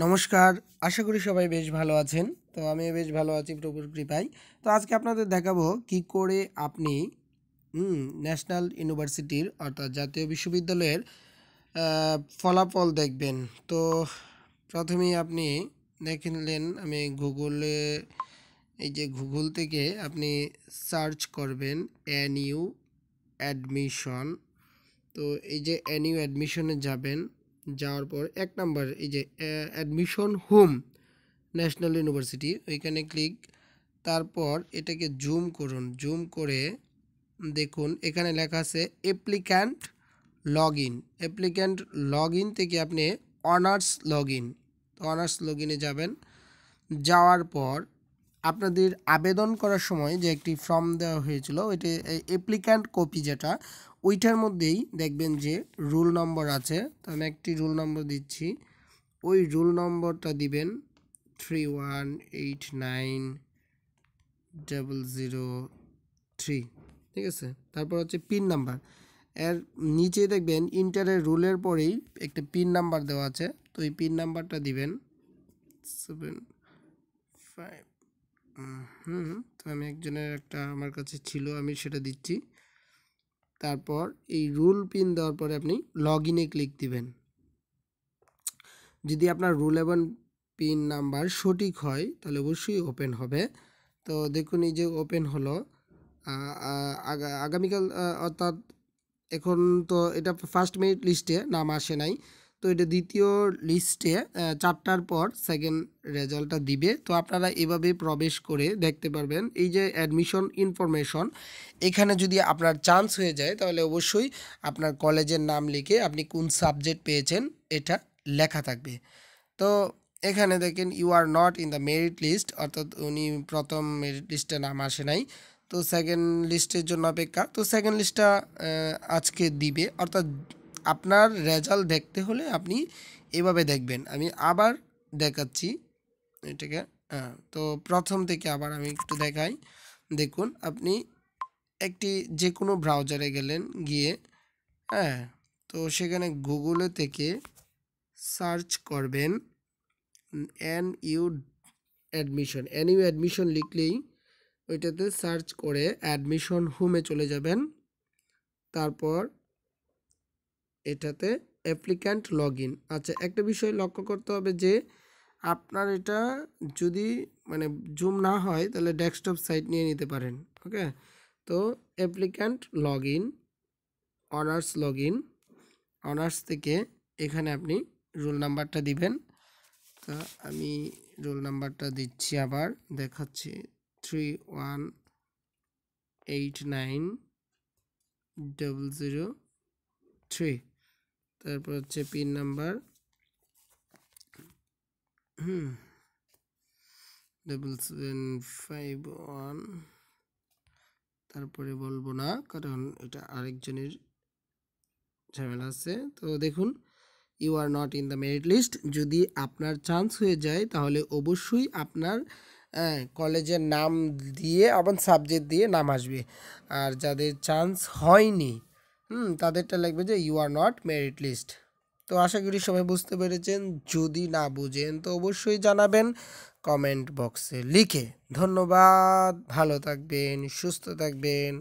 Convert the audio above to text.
নমস্কার আশা করি সবাই বেশ ভালো আছেন তো আমি বেশ ভালো আছি প্রভুর কৃপায় তো আজকে আপনাদের দেখাবো কি করে আপনি ন্যাশনাল ইউনিভার্সিটির অর্থাৎ জাতীয় বিশ্ববিদ্যালয়ের ফলাফল দেখবেন তো প্রথমেই আপনি দেখলেন আমি গুগলে এই যে গুগল থেকে আপনি সার্চ করবেন এনইউ ইউ অ্যাডমিশন তো এই যে এনইউ অ্যাডমিশনে যাবেন যাওয়ার পর এক নাম্বার এই যে অ্যাডমিশন হোম ন্যাশনাল ইউনিভার্সিটি ওইখানে ক্লিক তারপর এটাকে জুম করুন জুম করে দেখুন এখানে লেখা আছে applicant log in applicant log in থেকে আপনি অনার্স লগ ইন তো অনার্স লগ ইনে যাবেন যাওয়ার পর আপনাদের আবেদন করার সময় যে একটি ফর্ম দেওয়া হয়েছিল ওইটি অ্যাপ্লিক্যান্ট কপি যেটা ওইটার মধ্যেই দেখবেন যে রুল নম্বর আছে তো আমি একটি রুল নম্বর দিচ্ছি ওই রুল নম্বরটা দিবেন three one eight nine double zero three ঠিক আছে তারপর হচ্ছে পিন নাম্বার এর নিচে দেখবেন ইন্টারের রুলের পরেই একটা পিন নাম্বার দেওয়া আছে তো এই পিন নাম্বারটা দিবেন সেভেন ফাইভ হুম তো আমি একজনের একটা আমার কাছে ছিল আমি সেটা দিচ্ছি তারপর এই রুল পিন দেওয়ার পরে আপনি লগ ইনে ক্লিক দিবেন যদি আপনার রুল এবং পিন নাম্বার সঠিক হয় তাহলে অবশ্যই ওপেন হবে তো দেখুন এই যে ওপেন হলো আগামীকাল অর্থাৎ এখন তো এটা ফার্স্ট মেরিট লিস্টে নাম আসে নাই তো এটা দ্বিতীয় লিস্টে চারটার পর সেকেন্ড রেজাল্টটা দিবে তো আপনারা এভাবে প্রবেশ করে দেখতে পারবেন এই যে অ্যাডমিশন ইনফরমেশন এখানে যদি আপনার চান্স হয়ে যায় তাহলে অবশ্যই আপনার কলেজের নাম লিখে আপনি কোন সাবজেক্ট পেয়েছেন এটা লেখা থাকবে তো এখানে দেখেন you are not in the merit list অর্থাৎ উনি প্রথম মেরিট লিস্টে নাম আসে নাই তো সেকেন্ড লিস্টের জন্য অপেক্ষা তো সেকেন্ড লিস্টটা আজকে দিবে অর্থাৎ আপনার রেজাল্ট দেখতে হলে আপনি এভাবে দেখবেন আমি আবার দেখাচ্ছি এটাকে হ্যাঁ তো প্রথম থেকে আবার আমি একটু দেখাই দেখুন আপনি একটি যে কোনো ব্রাউজারে গেলেন গিয়ে হ্যাঁ তো সেখানে গুগলে থেকে সার্চ করবেন N U admission N U admission লিখলেই ওইটাতে সার্চ করে অ্যাডমিশন হোমে চলে যাবেন তারপর এটাতে অ্যাপ্লিক্যান্ট লগ ইন আচ্ছা একটা বিষয় লক্ষ্য করতে হবে যে আপনার এটা যদি মানে জুম না হয় তাহলে ডেস্কটপ সাইট নিয়ে নিতে পারেন ওকে তো applicant log in honours log in honours থেকে এখানে আপনি রোল নাম্বারটা দিবেন তা আমি রোল নাম্বারটা দিচ্ছি আবার দেখাচ্ছি three one eight nine double zero three তারপর হচ্ছে pin number hmm double seven five one তারপরে বলবো না কারণ এটা আরেকজনের ঝামেলা আছে তো দেখুন you are not in the merit list যদি আপনার চান্স হয়ে যায় তাহলে অবশ্যই আপনার কলেজের নাম দিয়ে আবার সাবজেক্ট দিয়ে নাম আসবে আর যাদের চান্স হয়নি হুম তাদেরটা লাগবে যে you are not merit list তো আশা করি সবাই বুঝতে পেরেছেন যদি না বুঝেন তো অবশ্যই জানাবেন কমেন্ট বক্সে লিখে ধন্যবাদ ভালো থাকবেন সুস্থ থাকবেন